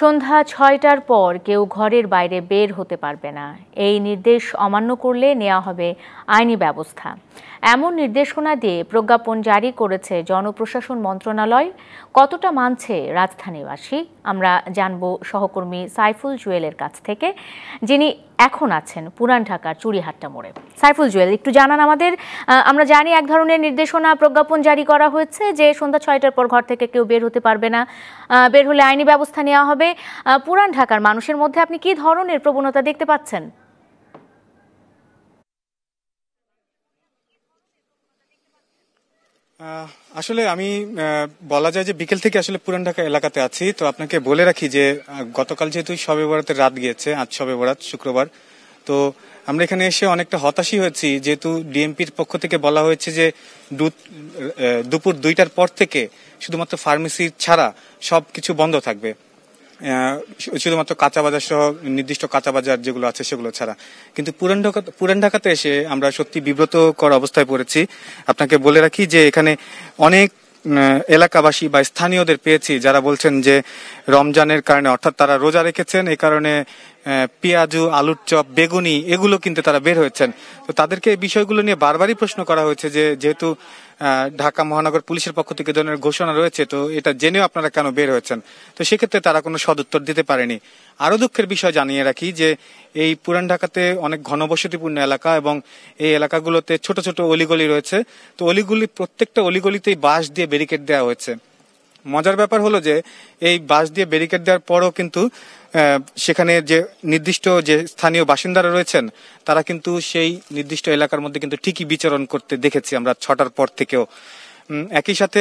সন্ধ্যা ছয়টার পর কেউ ঘরের বাইরে বের হতে পারবে না এই নির্দেশ অমান্য করলে নেওয়া হবে আইনি ব্যবস্থা এমন নির্দেশনা দিয়ে প্রজ্ঞাপন জারি করেছে জনপ্রশাসন মন্ত্রণালয় কতটা মানছে রাজধানীবাসী আমরা জানব সহকর্মী সাইফুল জুয়েলের কাছ থেকে যিনি এখন আছেন পুরান ঢাকার চুরিহাট্টা মোড়ে সাইফুল জুয়েল একটু জানান আমাদের আমরা জানি এক ধরনের নির্দেশনা প্রজ্ঞাপন জারি করা হয়েছে যে সন্ধ্যা ছয়টার পর ঘর থেকে কেউ বের হতে পারবে না বের হলে আইনি ব্যবস্থা নেওয়া হবে পুরান ঢাকার মানুষের মধ্যে আপনি কি ধরনের প্রবণতা দেখতে পাচ্ছেন আসলে আমি বলা যায় যে বিকেল থেকে আসলে পুরান ঢাকা এলাকাতে আছি তো আপনাকে বলে রাখি যে গতকাল যেহেতু সবে বরাতের রাত গিয়েছে আজ সবে বরাত শুক্রবার তো আমরা এখানে এসে অনেকটা হতাশই হয়েছি যেহেতু ডিএমপির পক্ষ থেকে বলা হয়েছে যে দুপুর দুইটার পর থেকে শুধুমাত্র ফার্মেসি ছাড়া সব কিছু বন্ধ থাকবে শুধুমাত্র কাঁচা বাজার সহ নির্দিষ্ট কাঁচা বাজার যেগুলো আছে সেগুলো ছাড়া কিন্তু পুরান ঢাকা পুরান ঢাকাতে এসে আমরা সত্যি বিব্রতকর অবস্থায় পড়েছি আপনাকে বলে রাখি যে এখানে অনেক এলাকাবাসী বা স্থানীয়দের পেয়েছি যারা বলছেন যে রমজানের কারণে অর্থাৎ তারা রোজা রেখেছেন এ কারণে পেঁয়াজু আলুর চপ বেগুনি এগুলো কিনতে তারা বের হয়েছেন তো তাদেরকে এই বিষয়গুলো নিয়ে বারবারই প্রশ্ন করা হয়েছে যে যেহেতু ঢাকা মহানগর পুলিশের পক্ষ থেকে ধরনের ঘোষণা রয়েছে তো এটা জেনেও আপনারা কেন বের হয়েছেন তো সেক্ষেত্রে তারা কোনো সদুত্তর দিতে পারেনি আরও দুঃখের বিষয় জানিয়ে রাখি যে এই পুরান ঢাকাতে অনেক ঘনবসতিপূর্ণ এলাকা এবং এই এলাকাগুলোতে ছোট ছোট অলিগলি রয়েছে তো অলিগুলি প্রত্যেকটা অলিগলিতেই বাঁশ দিয়ে ব্যারিকেড দেওয়া হয়েছে মজার ব্যাপার হলো যে এই বাস দিয়ে ব্যারিকেড দেওয়ার পরও কিন্তু সেখানে যে নির্দিষ্ট যে স্থানীয় বাসিন্দারা রয়েছেন তারা কিন্তু সেই নির্দিষ্ট এলাকার মধ্যে কিন্তু ঠিকই বিচরণ করতে দেখেছি আমরা ছটার পর থেকেও একই সাথে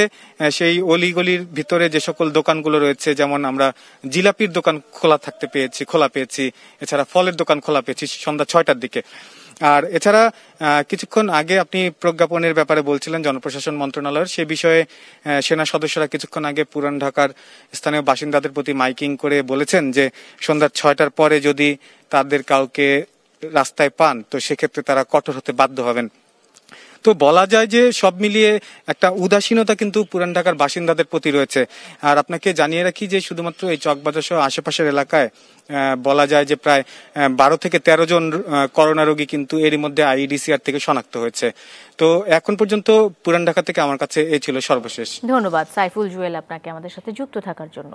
সেই অলিগলির ভিতরে যে সকল দোকানগুলো রয়েছে যেমন আমরা জিলাপির দোকান খোলা থাকতে পেয়েছি খোলা পেয়েছি এছাড়া ফলের দোকান খোলা পেয়েছি সন্ধ্যা ছয়টার দিকে আর এছাড়া কিছুক্ষণ আগে আপনি প্রজ্ঞাপনের ব্যাপারে বলছিলেন জনপ্রশাসন মন্ত্রণালয়ের সে বিষয়ে সেনা সদস্যরা কিছুক্ষণ আগে পুরান ঢাকার স্থানীয় বাসিন্দাদের প্রতি মাইকিং করে বলেছেন যে সন্ধ্যা ছয়টার পরে যদি তাদের কাউকে রাস্তায় পান তো সেক্ষেত্রে তারা কঠোর হতে বাধ্য হবেন তো বলা যায় যে সব মিলিয়ে একটা উদাসীনতা কিন্তু পুরান ঢাকার বাসিন্দাদের প্রতি রয়েছে আর আপনাকে জানিয়ে রাখি যে শুধুমাত্র এই চকবাজার সহ আশেপাশের এলাকায় বলা যায় যে প্রায় বারো থেকে তেরো জন করোনা রোগী কিন্তু এরই মধ্যে আইডিসিআর থেকে শনাক্ত হয়েছে তো এখন পর্যন্ত পুরান ঢাকা থেকে আমার কাছে এই ছিল সর্বশেষ ধন্যবাদ সাইফুল জুয়েল আপনাকে আমাদের সাথে যুক্ত থাকার জন্য